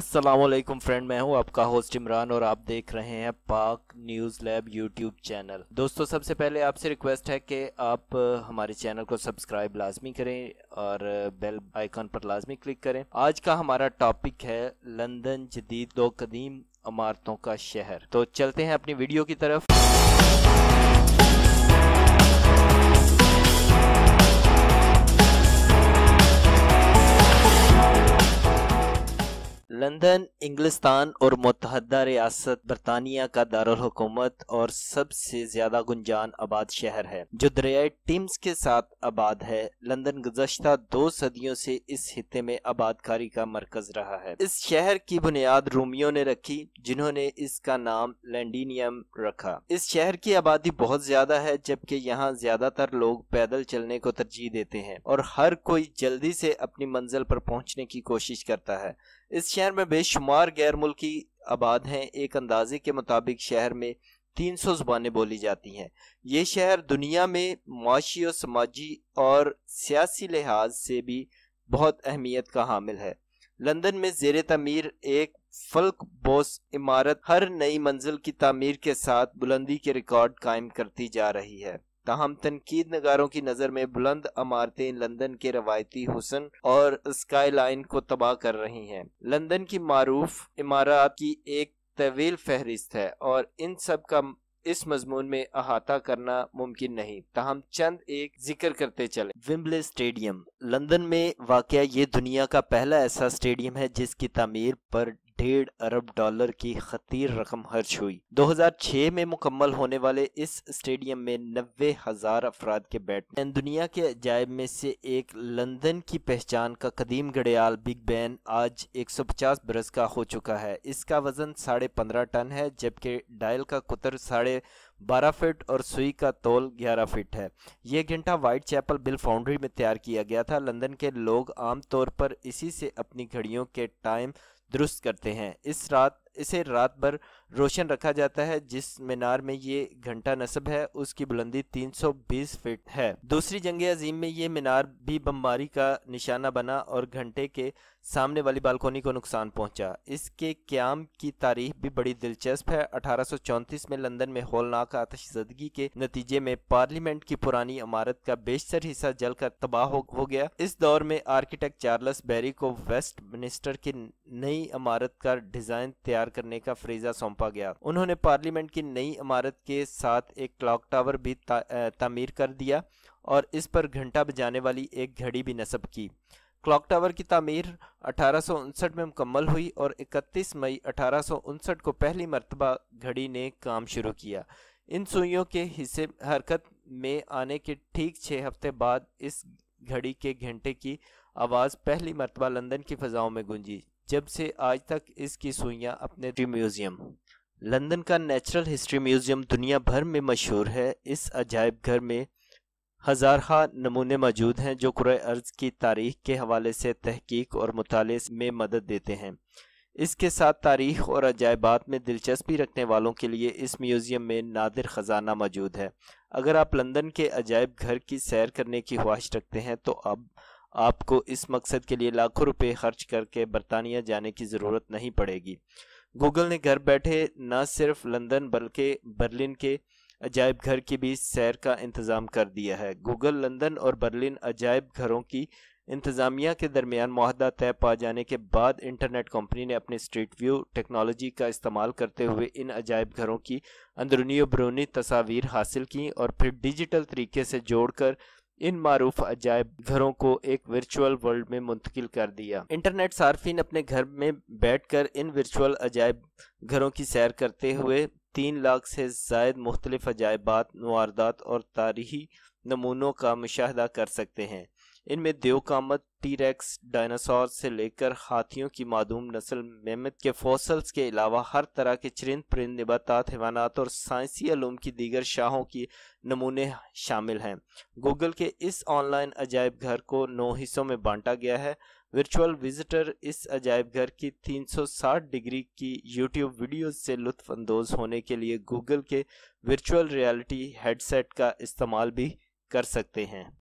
Aslam friend मैं हूं आपका होस्ट इमरान और आप देख रहे हैं पाक न्यूज़ लैब यूट्यूब चैनल दोस्तों सबसे पहले आपसे रिक्वेस्ट है कि आप हमारे चैनल को सब्सक्राइब लाजमी करें और बेल आइकन पर लाजमी क्लिक करें आज का हमारा टॉपिक है लंदन जदीद दो कदीम इमारतों का शहर तो चलते हैं अपनी वीडियो की तरफ लंदन इंग्लिस्तान और मतहद रियासत बरतानिया का दारकूमत और सबसे ज्यादा गुंजान आबाद शहर है जो दरिया टीम्स के साथ आबाद है लंदन गुजशत दो सदियों से इस खत्े में आबादकारी का मरकज रहा है इस शहर की बुनियाद रोमियो ने रखी जिन्होंने इसका नाम लैंडीनियम रखा इस शहर की आबादी बहुत ज्यादा है जबकि यहाँ ज्यादातर लोग पैदल चलने को तरजीह देते हैं और हर कोई जल्दी से अपनी मंजिल पर पहुंचने की कोशिश करता है इस शहर में बेशुमार गैर मुल्की आबाद हैं एक अंदाजे के मुताबिक शहर में तीन सौ जुबानें बोली जाती हैं ये शहर दुनिया में माशी और समाजी और सियासी लिहाज से भी बहुत अहमियत का हामिल है लंदन में जेर तमीर एक फल्क बोस इमारत हर नई मंजिल की तमीर के साथ बुलंदी के रिकॉर्ड कायम करती जा रही है ताहम तनकीद नगारों की नज़र में बुलंद इमारतें लंदन के रवायती हुसन और स्काई लाइन को तबाह कर रही है लंदन की मारूफ इमारत की एक तवील फहरिस्त है और इन सब का इस मजमून में अहाता करना मुमकिन नहीं तहम चंद एक जिक्र करते चले विम्बले स्टेडियम लंदन में वाक़ ये दुनिया का पहला ऐसा स्टेडियम है जिसकी तमीर पर डेढ़ अरब डॉलर की खतीर रकम खर्च हुई 2006 में मुकम्मल होने वाले इस स्टेडियम में नब्बे हजार अफराद के बैठ दुनिया के अजायब में से एक लंदन की पहचान का कदीम घड़ियाल बिग बैन आज 150 बरस का हो चुका है इसका वजन साढ़े पंद्रह टन है जबकि डायल का कुतर साढ़े बारह फिट और सुई का तोल ग्यारह फिट है ये घंटा वाइट चैपल बिल फाउंड्री में तैयार किया गया था लंदन के लोग आमतौर पर इसी से अपनी घड़ियों के टाइम दुरुस्त करते हैं इस रात इसे रात भर रोशन रखा जाता है जिस मीनार में ये घंटा नस्ब है उसकी बुलंदी 320 फीट है दूसरी जंग अजीम में ये मीनार भी बमबारी का निशाना बना और घंटे के सामने वाली बालकोनी को नुकसान पहुंचा इसके क्याम की तारीख भी बड़ी दिलचस्प है 1834 में लंदन में होलनाक आतशजदगी के नतीजे में पार्लियामेंट की पुरानी इमारत का बेशतर हिस्सा जलकर तबाह हो गया इस दौर में आर्किटेक्ट चार्लस बेरी को वेस्ट मिनिस्टर की नई इमारत का डिजाइन तैयार करने का फ्रीजा सौंपा सौंपा गया उन्होंने पार्लियामेंट की नई इमारत के साथ एक क्लॉक टावर भी तमीर कर दिया और इस पर घंटा बजाने वाली एक घड़ी भी नस्ब की क्लॉक टावर की तमीर अठारह में मुकम्मल हुई और 31 मई अठारह को पहली मरतबा घड़ी ने काम शुरू किया इन सुइयों के हिस्से हरकत में आने के ठीक छः हफ्ते बाद इस घड़ी के घंटे की आवाज़ पहली मरतबा लंदन की फ़जाओं में गूंजी जब से आज तक इसकी सुइयाँ अपने म्यूज़ियम लंदन का नेचुरल हिस्ट्री म्यूज़ियम दुनिया भर में मशहूर है इस अजायब घर में हज़ारहा नमूने मौजूद हैं जो कुर अर्ज़ की तारीख के हवाले से तहकीक और मताले में मदद देते हैं इसके साथ तारीख और अजायबात में दिलचस्पी रखने वालों के लिए इस म्यूज़ियम में नादिर ख़जाना मौजूद है अगर आप लंदन के अजायब घर की सैर करने की ख्वाहिश रखते हैं तो अब आपको इस मकसद के लिए लाखों रुपये खर्च करके बरतानिया जाने की ज़रूरत नहीं पड़ेगी गूगल ने घर बैठे न सिर्फ लंदन बल्कि बर्लिन के अजायब घर के भी सैर का इंतज़ाम कर दिया है गूगल लंदन और बर्लिन अजायब घरों की इंतज़ामिया के दरमियान माहदा तय पा जाने के बाद इंटरनेट कंपनी ने अपने स्ट्रीट व्यू टेक्नोलॉजी का इस्तेमाल करते हुए इन अजायब घरों की अंदरूनी और बरूनी तस्वीर हासिल की और फिर डिजिटल तरीके से जोड़कर इन मारूफ अजायब घरों को एक वर्चुअल वर्ल्ड में मुंतकिल कर दिया इंटरनेट सार्फिन अपने घर में बैठकर इन वर्चुअल अजायब घरों की सैर करते हुए तीन लाख से जायद मुख्तलिफ अजायबात नवारदात और तारीखी नमूनों का मुशाह कर सकते हैं इनमें देवकामत टीरेक्स डायनासोर से लेकर हाथियों की मादूम नस्ल मेमत के फोसल्स के अलावा हर तरह के चरिंद परिंद नबातात हैवानात और साइंसी अलूम की दीगर शाहों की नमूने शामिल हैं गूगल के इस ऑनलाइन अजायब घर को नौ हिस्सों में बांटा गया है वर्चुअल विजिटर इस अजायब घर की 360 डिग्री की यूट्यूब वीडियोस से लुत्फानंदोज होने के लिए गूगल के वर्चुअल रियलिटी हेडसेट का इस्तेमाल भी कर सकते हैं